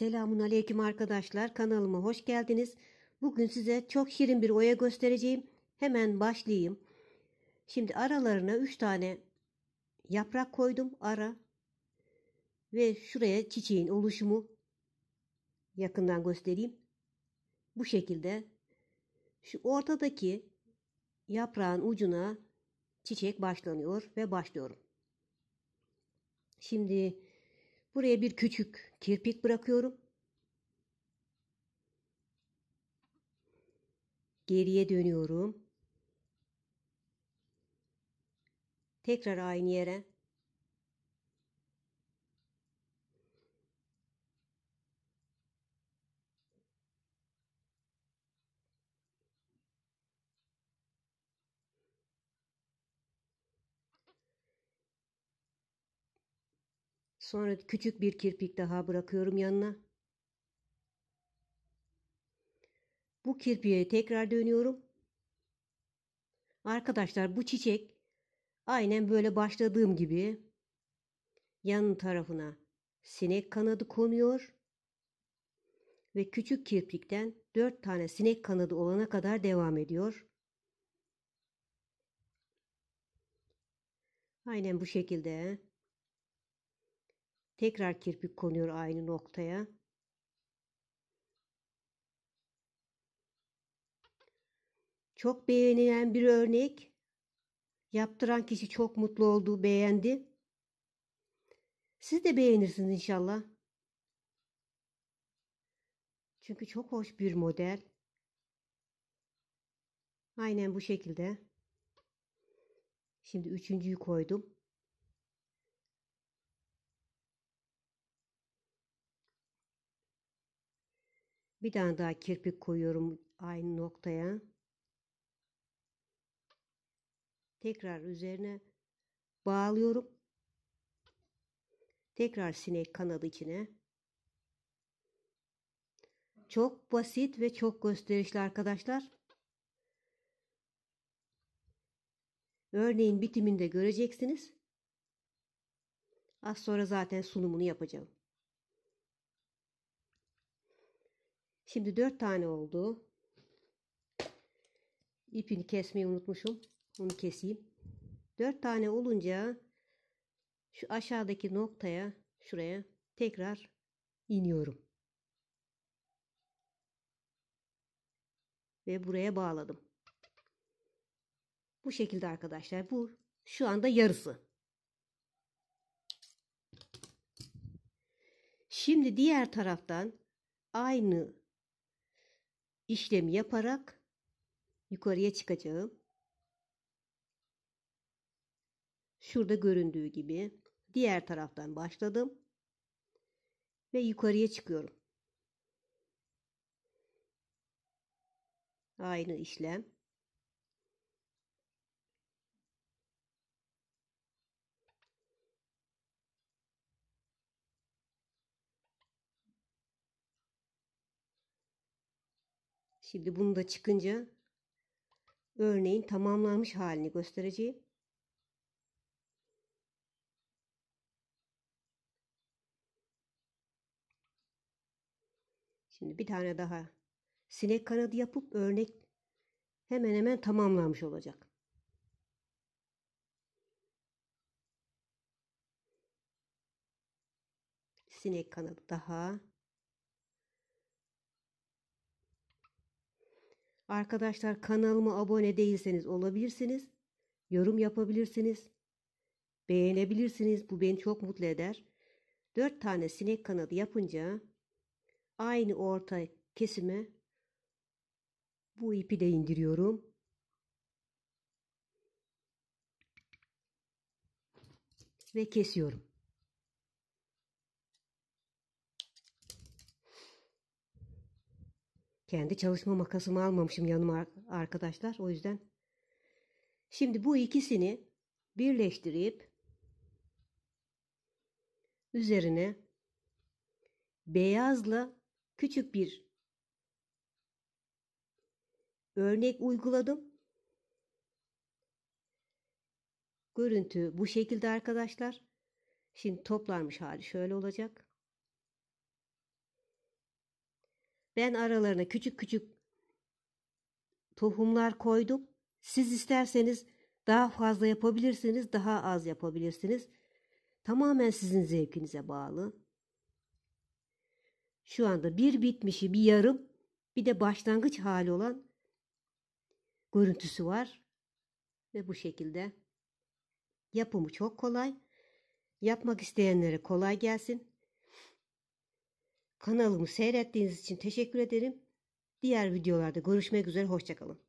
Selamun aleyküm arkadaşlar kanalıma hoş geldiniz. Bugün size çok şirin bir oya göstereceğim. Hemen başlayayım. Şimdi aralarına 3 tane yaprak koydum ara. Ve şuraya çiçeğin oluşumu yakından göstereyim. Bu şekilde şu ortadaki yaprağın ucuna çiçek başlanıyor ve başlıyorum. Şimdi Buraya bir küçük kirpik bırakıyorum. Geriye dönüyorum. Tekrar aynı yere Sonra küçük bir kirpik daha bırakıyorum yanına. Bu kirpiğe tekrar dönüyorum. Arkadaşlar bu çiçek aynen böyle başladığım gibi yan tarafına sinek kanadı konuyor ve küçük kirpikten dört tane sinek kanadı olana kadar devam ediyor. Aynen bu şekilde. Tekrar kirpik konuyor aynı noktaya. Çok beğenilen bir örnek. Yaptıran kişi çok mutlu oldu, beğendi. Siz de beğenirsiniz inşallah. Çünkü çok hoş bir model. Aynen bu şekilde. Şimdi üçüncüyü koydum. Bir tane daha kirpik koyuyorum aynı noktaya. Tekrar üzerine bağlıyorum. Tekrar sinek kanadı içine. Çok basit ve çok gösterişli arkadaşlar. Örneğin bitiminde göreceksiniz. Az sonra zaten sunumunu yapacağım. Şimdi 4 tane oldu. İpini kesmeyi unutmuşum. Onu keseyim. 4 tane olunca şu aşağıdaki noktaya şuraya tekrar iniyorum. Ve buraya bağladım. Bu şekilde arkadaşlar. Bu şu anda yarısı. Şimdi diğer taraftan aynı işlemi yaparak yukarıya çıkacağım. Şurada göründüğü gibi diğer taraftan başladım ve yukarıya çıkıyorum. Aynı işlem. Şimdi bunu da çıkınca örneğin tamamlanmış halini göstereceğim. Şimdi bir tane daha sinek kanadı yapıp örnek hemen hemen tamamlanmış olacak. Sinek kanadı daha Arkadaşlar kanalıma abone değilseniz olabilirsiniz. Yorum yapabilirsiniz. Beğenebilirsiniz. Bu beni çok mutlu eder. 4 tane sinek kanadı yapınca aynı orta kesime bu ipi de indiriyorum. Ve kesiyorum. Kendi çalışma makasımı almamışım yanıma arkadaşlar o yüzden. Şimdi bu ikisini birleştirip üzerine beyazla küçük bir örnek uyguladım. Görüntü bu şekilde arkadaşlar. Şimdi toplarmış hali şöyle olacak. Ben aralarına küçük küçük tohumlar koydum. Siz isterseniz daha fazla yapabilirsiniz, daha az yapabilirsiniz. Tamamen sizin zevkinize bağlı. Şu anda bir bitmişi, bir yarım, bir de başlangıç hali olan görüntüsü var. Ve bu şekilde yapımı çok kolay. Yapmak isteyenlere kolay gelsin. Kanalımı seyrettiğiniz için teşekkür ederim. Diğer videolarda görüşmek üzere hoşçakalın.